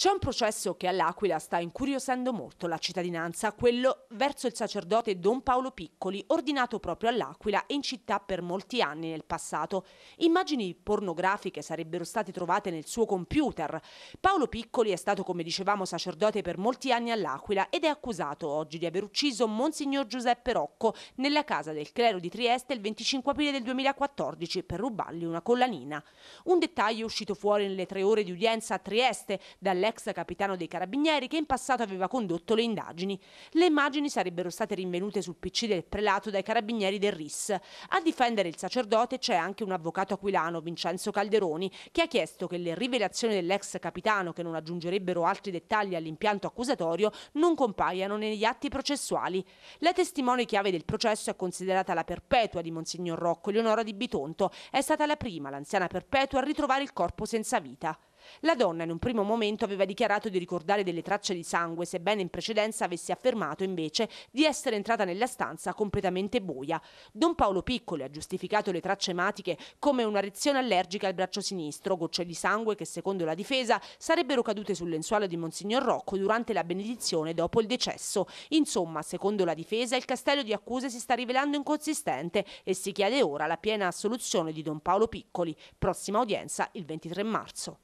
C'è un processo che all'Aquila sta incuriosendo molto la cittadinanza, quello verso il sacerdote Don Paolo Piccoli, ordinato proprio all'Aquila e in città per molti anni nel passato. Immagini pornografiche sarebbero state trovate nel suo computer. Paolo Piccoli è stato, come dicevamo, sacerdote per molti anni all'Aquila ed è accusato oggi di aver ucciso Monsignor Giuseppe Rocco nella casa del clero di Trieste il 25 aprile del 2014 per rubargli una collanina. Un dettaglio uscito fuori nelle tre ore di udienza a Trieste dall'ex ex capitano dei carabinieri che in passato aveva condotto le indagini. Le immagini sarebbero state rinvenute sul PC del prelato dai carabinieri del RIS. A difendere il sacerdote c'è anche un avvocato aquilano, Vincenzo Calderoni, che ha chiesto che le rivelazioni dell'ex capitano, che non aggiungerebbero altri dettagli all'impianto accusatorio, non compaiano negli atti processuali. La testimone chiave del processo è considerata la perpetua di Monsignor Rocco, Eleonora di Bitonto. È stata la prima, l'anziana perpetua, a ritrovare il corpo senza vita. La donna in un primo momento aveva dichiarato di ricordare delle tracce di sangue, sebbene in precedenza avesse affermato invece di essere entrata nella stanza completamente buia. Don Paolo Piccoli ha giustificato le tracce ematiche come una reazione allergica al braccio sinistro, gocce di sangue che secondo la difesa sarebbero cadute sul lenzuolo di Monsignor Rocco durante la benedizione dopo il decesso. Insomma, secondo la difesa, il castello di accuse si sta rivelando inconsistente e si chiede ora la piena assoluzione di Don Paolo Piccoli. Prossima udienza il 23 marzo.